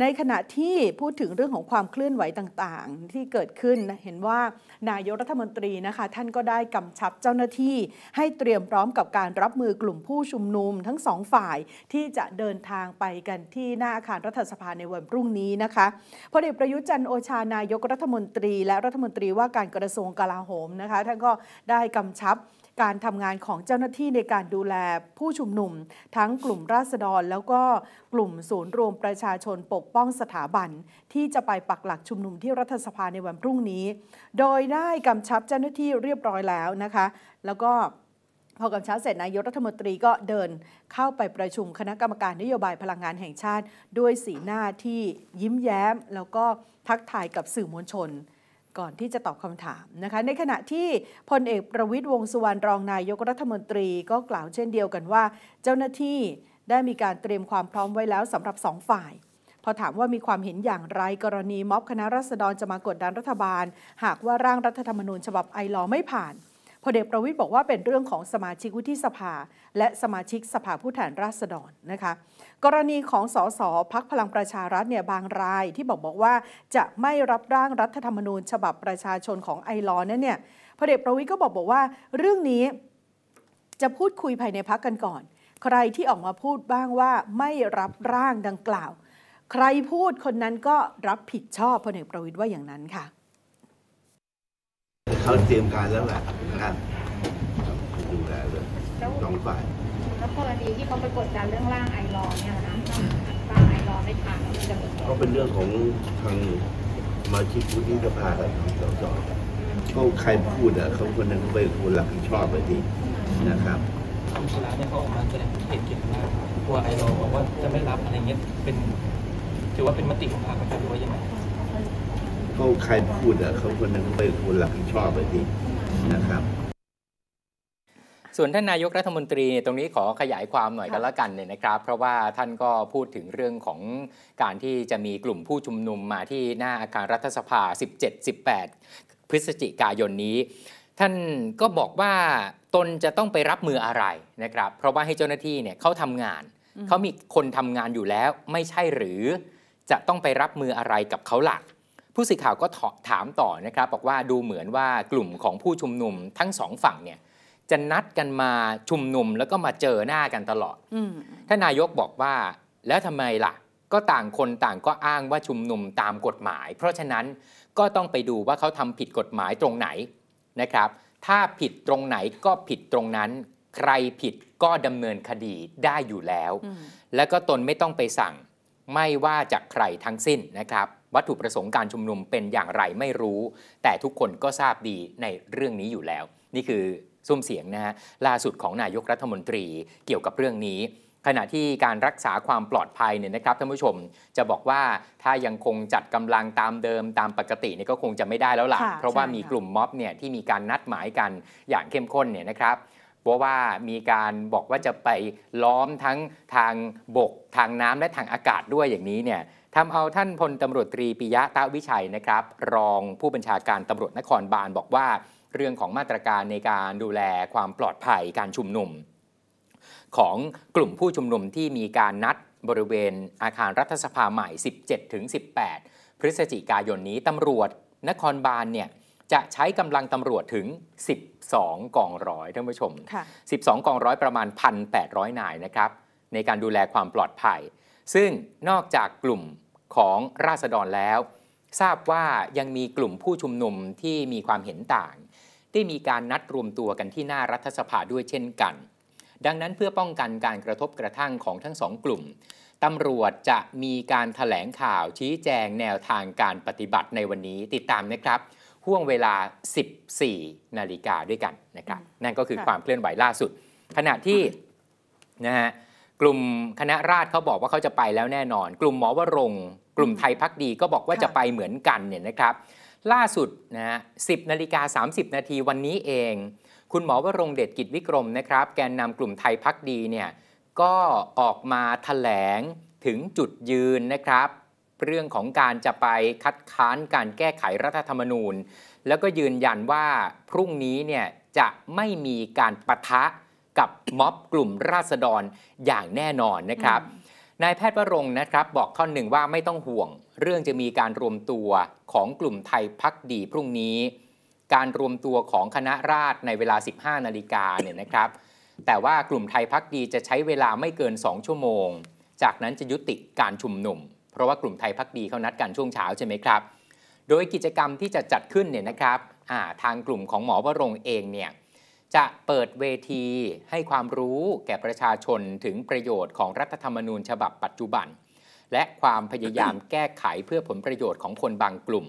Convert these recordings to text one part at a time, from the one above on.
ในขณะที่พูดถึงเรื่องของความเคลื่อนไหวต่างๆ ที่เกิดขึ้นเห็นว่านายกรัฐมนตรีนะคะ ท่านก็ได้กำชับเจ้าหน้าที่ ให้เตรียมพร้อมกับการรับมือกลุ่มผู้ชุมนุมทั้งสองฝ่ายที่จะเดินทางไปกันที่หน้าอาคารรัฐสภาในวันพรุ่งนี้นะคะพลเอกประยุทธ์จันโอชานายกรัฐมนตรีและรัฐมนตรีว่าการกระทรวงกลาโหมนะคะท่านก็ได้กำชับการทำงานของเจ้าหน้าที่ในการดูแลผู้ชุมนุมทั้งกลุ่มราษฎร แล้วก็กลุ่มศูนย์รวมประชาชนปกป้องสถาบัน ที่จะไปปักหลักชุมนุมที่รัฐสภาในวันพรุ่งนี้ โดยได้กำชับเจ้าหน้าที่เรียบร้อยแล้วนะคะ แล้วก็พอกำชับเสร็จนายกรัฐมนตรีก็เดินเข้าไปประชุมคณะกรรมการนโยบายพลังงานแห่งชาติ ด้วยสีหน้าที่ยิ้มแย้ม แล้วก็ทักทายกับสื่อมวลชนก่อนที่จะตอบคำถามนะคะ ในขณะที่พลเอกประวิทย์วงสุวรรณรองนายกรัฐมนตรีก็กล่าวเช่นเดียวกันว่า เจ้าหน้าที่ได้มีการเตรียมความพร้อมไว้แล้วสำหรับสองฝ่าย พอถามว่ามีความเห็นอย่างไรกรณีม็อบคณะรัษฎรจะมากดดันรัฐบาล หากว่าร่างรัฐธรรมนูญ ฉบับไอรอไม่ผ่านพลเอกประวิทย์บอกว่าเป็นเรื่องของสมาชิกวุฒิสภา และสมาชิกสภาผู้แทนราษฎรนะคะกรณีของสสพักพลังประชารัฐเนี่ยบางรายที่บอกบอกว่าจะไม่รับร่างรัฐธรรมนูญฉบับประชาชนของไอรอนนั่นเนี่ยพลเอกประวิทย์ก็บอกบอกว่า เรื่องนี้จะพูดคุยภายในพักกันก่อน ใครที่ออกมาพูดบ้างว่าไม่รับร่างดังกล่าว ใครพูดคนนั้นก็รับผิดชอบพลเอกประวิทย์ว่าอย่างนั้นค่ะเาเตรียมการแล้วแหละนะครับดูแลเลยน้องฝ่ายแล้วกรณีที่เขาไปกดดันเรื่องร่างไอรอเนี่ยนะร่างไอรอไม่ผ่านก็เป็นเรื่องของทางมาชิกวุฒิสภากับทางสสก็ใครพูดอ่ะเขาคนนั้นเขไปคนรับผิดชอบไปดีนะครับคุณชนาเนี่ยเขาออกมาแสดงเหตุเกี่ยวกับกลัวไอรอบอกว่าจะไม่รับอะไรเงี้ย เป็นถือว่าเป็นมติของพรรคหรือว่ายังไงขาใครพูดอ่ะเขาคนน้งเป็นคนรับผิดชอบเลยดีนะครับ ส่วนท่านนายกรัฐมนตรีตรงนี้ขอขยายความหน่อยกันละกันเนี่ยนะครับ เพราะว่าท่านก็พูดถึงเรื่องของการที่จะมีกลุ่มผู้ชุมนุมมาที่หน้าอาคารรัฐสภา 17-18 พฤศจิกายนนี้ ท่านก็บอกว่าตนจะต้องไปรับมืออะไรนะครับ เพราะว่าให้เจ้าหน้าที่เนี่ยเขาทำงาน เขามีคนทำงานอยู่แล้วไม่ใช่หรือจะต้องไปรับมืออะไรกับเขาหลักผู้สื่อข่าวก็ถามต่อนะครับ บอกว่าดูเหมือนว่ากลุ่มของผู้ชุมนุมทั้งสองฝั่งเนี่ย จะนัดกันมาชุมนุมแล้วก็มาเจอหน้ากันตลอดท่านนายกบอกว่าแล้วทำไมล่ะก็ต่างคนต่างก็อ้างว่าชุมนุมตามกฎหมาย เพราะฉะนั้นก็ต้องไปดูว่าเขาทำผิดกฎหมายตรงไหนนะครับ ถ้าผิดตรงไหนก็ผิดตรงนั้น ใครผิดก็ดำเนินคดีได้อยู่แล้ว และก็ตนไม่ต้องไปสั่ง ไม่ว่าจากใครทั้งสิ้นนะครับวัตถุประสงค์การชุมนุมเป็นอย่างไรไม่รู้ แต่ทุกคนก็ทราบดีในเรื่องนี้อยู่แล้ว นี่คือซุ้มเสียงนะฮะ ล่าสุดของนายกรัฐมนตรีเกี่ยวกับเรื่องนี้ ขณะที่การรักษาความปลอดภัยเนี่ยนะครับท่านผู้ชมจะบอกว่าถ้ายังคงจัดกำลังตามเดิมตามปกติเนี่ยก็คงจะไม่ได้แล้วล่ะเพราะว่ามีกลุ่มม็อบเนี่ยที่มีการนัดหมายกันอย่างเข้มข้นเนี่ยนะครับ เพราะว่ามีการบอกว่าจะไปล้อมทั้งทางบกทางน้ำและทางอากาศด้วยอย่างนี้เนี่ยทำเอาท่านพลตำรวจตรีปิยะตะวิชัยนะครับ รองผู้บัญชาการตำรวจนครบาลบอกว่า เรื่องของมาตรการในการดูแลความปลอดภัยการชุมนุมของกลุ่มผู้ชุมนุมที่มีการนัดบริเวณอาคารรัฐสภาใหม่ 17-18 พฤศจิกายนนี้ตำรวจนครบาลเนี่ย จะใช้กำลังตำรวจถึง 12กองร้อยท่านผู้ชม 12กองร้อยประมาณ 1,800 นายนะครับในการดูแลความปลอดภัยซึ่งนอกจากกลุ่มของราษฎรแล้ว ทราบว่ายังมีกลุ่มผู้ชุมนุมที่มีความเห็นต่าง ที่มีการนัดรวมตัวกันที่หน้ารัฐสภาด้วยเช่นกัน ดังนั้นเพื่อป้องกันการกระทบกระทั่งของทั้งสองกลุ่ม ตำรวจจะมีการถแถลงข่าวชี้แจงแนวทางการปฏิบัติในวันนี้ ติดตามนะครับ ห่วงเวลา 14 นาฬิกาด้วยกันนะครับ นั่นก็คือความเคลื่อนไหวล่าสุด ขณะที่นะฮะกลุ่มคณะราษฎรเขาบอกว่าเขาจะไปแล้วแน่นอน กลุ่มหมอวรงกลุ่มไทยพักดีก็บอกว่าจะไปเหมือนกันเนี่ยนะครับ ล่าสุดนะฮะิบนาฬิกา30นาทีวันนี้เอง คุณหมอวรงเดชกิจวิกรมนะครับ แกนนำกลุ่มไทยพักดีเนี่ยก็ออกมาถแถลงถึงจุดยืนนะครับ เรื่องของการจะไปคัดค้านการแก้ไขรัฐธรรมนูญ แล้วก็ยืนยันว่าพรุ่งนี้เนี่ยจะไม่มีการประทะับม็อบกลุ่มราษฎรอย่างแน่นอนนะครับ นายแพทย์วรงนะครับบอกข้อหนึ่งว่าไม่ต้องห่วง เรื่องจะมีการรวมตัวของกลุ่มไทยพักดีพรุ่งนี้ การรวมตัวของคณะราษฎรในเวลา 15 นาฬิกาเนี่ยนะครับแต่ว่ากลุ่มไทยพักดีจะใช้เวลาไม่เกิน 2 ชั่วโมง จากนั้นจะยุติการชุมนุมเพราะว่ากลุ่มไทยพักดีเขานัดกันช่วงเช้าใช่ไหมครับ โดยกิจกรรมที่จะจัดขึ้นเนี่ยนะครับทางกลุ่มของหมอวรงเองเนี่ยจะเปิดเวทีให้ความรู้แก่ประชาชนถึงประโยชน์ของรัฐธรรมนูญ ฉบับปัจจุบัน และความพยายามแก้ไขเพื่อผลประโยชน์ของคนบางกลุ่ม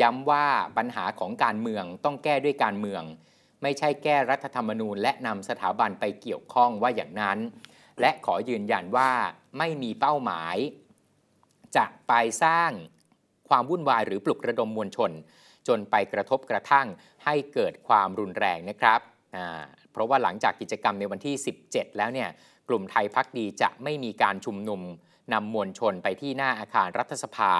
ย้ำว่าปัญหาของการเมืองต้องแก้ด้วยการเมือง ไม่ใช่แก้รัฐธรรมนูญ และนำสถาบันไปเกี่ยวข้องว่าอย่างนั้น และขอยืนยันว่าไม่มีเป้าหมาย จะไปสร้างความวุ่นวายหรือปลุกระดมมวลชน จนไปกระทบกระทั่ง ให้เกิดความรุนแรงนะครับเพราะว่าหลังจากกิจกรรมในวันที่ 17 แล้วเนี่ย กลุ่มไทยพักดีจะไม่มีการชุมนุมนำมวลชนไปที่หน้าอาคารรัฐสภา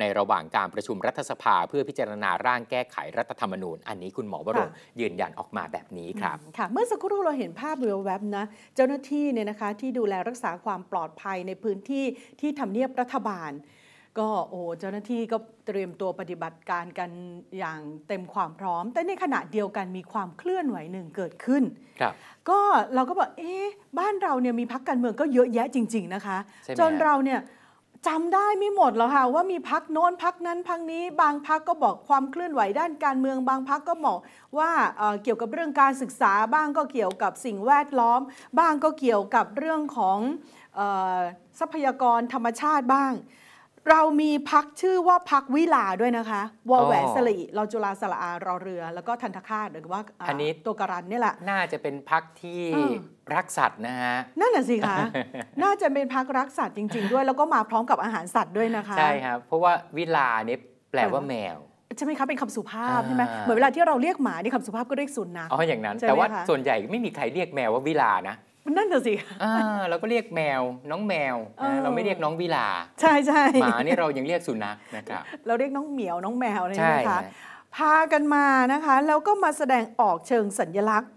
ในระหว่างการประชุมรัฐสภาเพื่อพิจารณาร่างแก้ไขรัฐธรรมนูญ อันนี้คุณหมอวรงยืนยันออกมาแบบนี้ครับค่ะเมื่อสักครู่เราเห็นภาพเรือแวบนะ เจ้าหน้าที่เนี่ยนะคะที่ดูแลรักษาความปลอดภัยในพื้นที่ที่ทำเนียบรัฐบาลก็โอ้เจ้าหน้าที่ก็เตรียมตัวปฏิบัติการกันอย่างเต็มความพร้อม แต่ในขณะเดียวกันมีความเคลื่อนไหวหนึ่งเกิดขึ้นครับก็เราก็บอกเอ๊ะบ้านเราเนี่ยมีพักการเมืองก็เยอะแยะจริงๆนะคะจนเราเนี่ยจำได้ไม่หมดหรอวค่ะว่ามีพักโน้นพักนั้นพักนี้บางพักก็บอกความเคลื่อนไหวด้านการเมืองบางพักก็บอกว่าเกี่ยวกับเรื่องการศึกษาบ้างก็เกี่ยวกับสิ่งแวดล้อม บ้างก็เกี่ยวกับเรื่องของทรัพยากรธรรมชาติบ้างเรามีพักชื่อว่าพักวิลาด้วยนะคะ วอแหวนสลีรอจุลาสละอารอเรือ แล้วก็ทันทคาหรือว่าอันนี้ตัวการันนี่แหละน่าจะเป็นพักที่รักสัตว์นะฮะ นั่นแหละสิคะน่าจะเป็นพักรักสัตว์จริงๆด้วยแล้วก็มาพร้อมกับอาหารสัตว์ด้วยนะคะใช่ครับเพราะว่าวิลาเนี่ยแปลว่าแมวใช่ไหมคะเป็นคำสุภาพใช่ไหมเหมือนเวลาที่เราเรียกหมานี่คำสุภาพก็เรียกสุนนะอ๋ออย่างนั้น แต่ว่าส่วนใหญ่ไม่มีใครเรียกแมวว่าวิลานะมันนั่นถ่ะสิเราก็เรียกแมวน้องแมวเราไม่เรียกน้องวิลา ใช่ใช่หมานี่เรายังเรียกสุนัขนะครับเราเรียกน้องเหมียวน้องแมวเลยนะคะพากันมานะคะแล้วก็มาแสดงออกเชิงสัญลักษณ์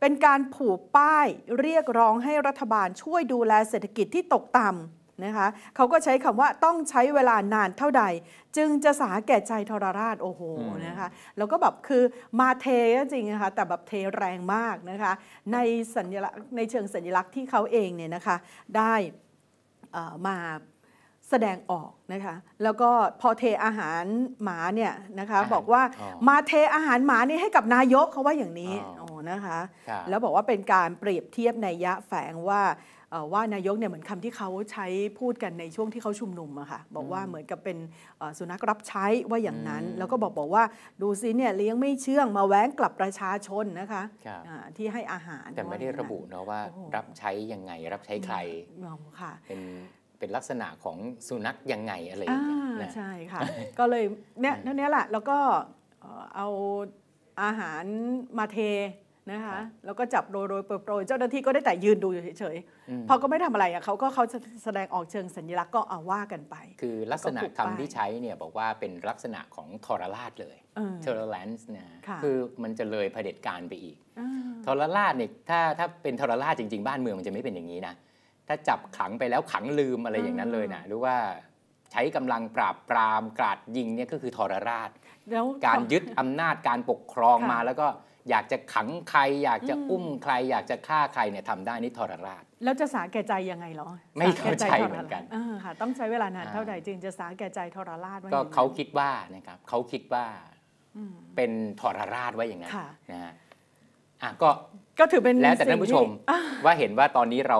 เป็นการผูกป้ายเรียกร้องให้รัฐบาลช่วยดูแลเศรษฐกิจที่ตกต่ำนะคะเขาก็ใช้คำว่าต้องใช้เวลานานเท่าใด จึงจะสาแก่ใจทรราชโอ้โหนะคะแล้วก็แบบคือมาเทจริงนะคะแต่แบบเทแรงมากนะคะในสัญลักษณ์ในเชิงสัญลักษณ์ที่เขาเองเนี่ยนะคะได้มาแสดงออกนะคะแล้วก็พอเทอาหารหมาเนี่ยนะคะบอกว่ามาเทอาหารหมานี่ให้กับนายกเขาว่าอย่างนี้๋อ้นะคะแล้วบอกว่าเป็นการเปรียบเทียบในยะแฝงว่าว่านายกเนี่ยเหมือนคำที่เขาใช้พูดกันในช่วงที่เขาชุมนุมอะค่ะบอกว่าเหมือนกับเป็นสุนัขรับใช้ว่าอย่างนั้น แล้วก็บอกบอกว่าดูซิเนี่ยเลี้ยงไม่เชื่องมาแว้งกลับประชาชนนะคะที่ให้อาหาร แต่ไม่ได้ระบุเนาะว่ารับใช้ยังไงรับใช้ใครเป็นเป็นลักษณะของสุนัขยังไงอะไรอย่างเงี้ยใช่ค่ะก็เลยเนี่ยเท่านี้แหละแล้วก็เอาอาหารมาเทนะคะแล้วก็จับโรยโรยโปรยเจ้าหน้าที่ก็ได้แต่ยืนดูอยู่เฉยๆพอก็ไม่ทำอะไรอ่ะเขาก็เขาแสดงออกเชิงสัญลักษณ์ก็เอาว่ากันไป คือลักษณะคำที่ใช้เนี่ยบอกว่าเป็นลักษณะของทรราชเลยเทอร์แนซ์นะคือมันจะเลยเผด็จการไปอีก ทรราชเนี่ยถ้าถ้าเป็นทรราชจริงๆ บ้านเมืองมันจะไม่เป็นอย่างนี้นะถ้าจับขังไปแล้วขังลืมอะไรอย่างนั้นเลยนะหรือว่าใช้กำลังปราบปรามกราดยิงเนี่ยก็คือทรราช การยึดอำนาจการปกครองมาแล้วก็อยากจะขังใคร อยากจะอุ้มใคร อยากจะฆ่าใครเนี่ยทำได้นี่ทรราชแล้วจะสาแก่ใจยังไงหรอไม่เข้าใจเหมือนกันค่ะต้องใช้เวลานานเท่าใดจึงจะสาแก่ใจทรราชก็เขาคิดว่านะครับเขาคิดว่าเป็นทรราชไว้อย่างนั้นนะฮะอ่ะก็ก็ถือเป็นแล้วแต่ท่านผู้ชมว่าเห็นว่าตอนนี้เรา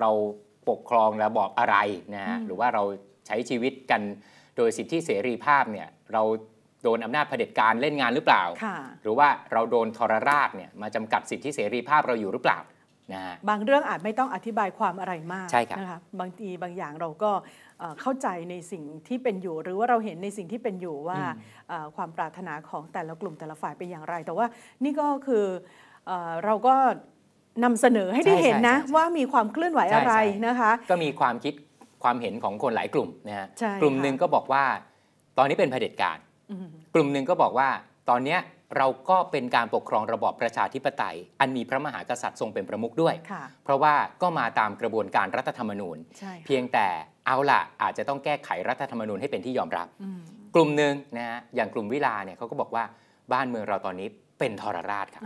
เราปกครองระบอบอะไรนะฮะหรือว่าเราใช้ชีวิตกันโดยสิทธิเสรีภาพเนี่ย เราโดนอำนาจเผด็จการเล่นงานหรือเปล่า หรือว่าเราโดนทรราชเนี่ยมาจำกัดสิทธิเสรีภาพเราอยู่หรือเปล่า นะ บางเรื่องอาจไม่ต้องอธิบายความอะไรมากนะคะบางทีบางอย่างเราก็เข้าใจในสิ่งที่เป็นอยู่ หรือว่าเราเห็นในสิ่งที่เป็นอยู่ว่าความปรารถนาของแต่ละกลุ่มแต่ละฝ่ายเป็นอย่างไร แต่ว่านี่ก็คือเราก็นำเสนอให้ได้เห็นนะว่ามีความเคลื่อนไหวอะไรนะคะก็มีความคิดความเห็นของคนหลายกลุ่มนะฮะ กลุ่มหนึ่งก็บอกว่าตอนนี้เป็นเผด็จการกลุ่มหนึ่งก็บอกว่าตอนนี้เราก็เป็นการปกครองระบอบประชาธิปไตย อันมีพระมหากษัตริย์ทรงเป็นประมุขด้วยเพราะว่าก็มาตามกระบวนการรัฐธรรมนูญ เพียงแต่เอาล่ะอาจจะต้องแก้ไขรัฐธรรมนูญให้เป็นที่ยอมรับ กลุ่มหนึ่งนะฮะอย่างกลุ่มวิลาเนี่ยเขาก็บอกว่าบ้านเมืองเราตอนนี้เป็นทรราชครับ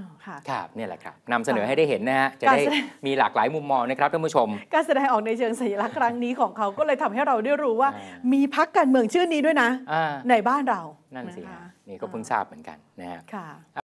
ครับนี่แหละครับ นำเสนอให้ได้เห็นนะฮะ จะได้มีหลากหลายมุมมองนะครับท่านผู้ชม การแสดงออกในเชิงสัญลักษณ์ครั้งนี้ของเขาก็เลยทำให้เราได้รู้ว่ามีพักการเมืองชื่อนี้ด้วยนะในบ้านเรา นั่นสินี่ก็เพิ่งทราบเหมือนกันนะฮะ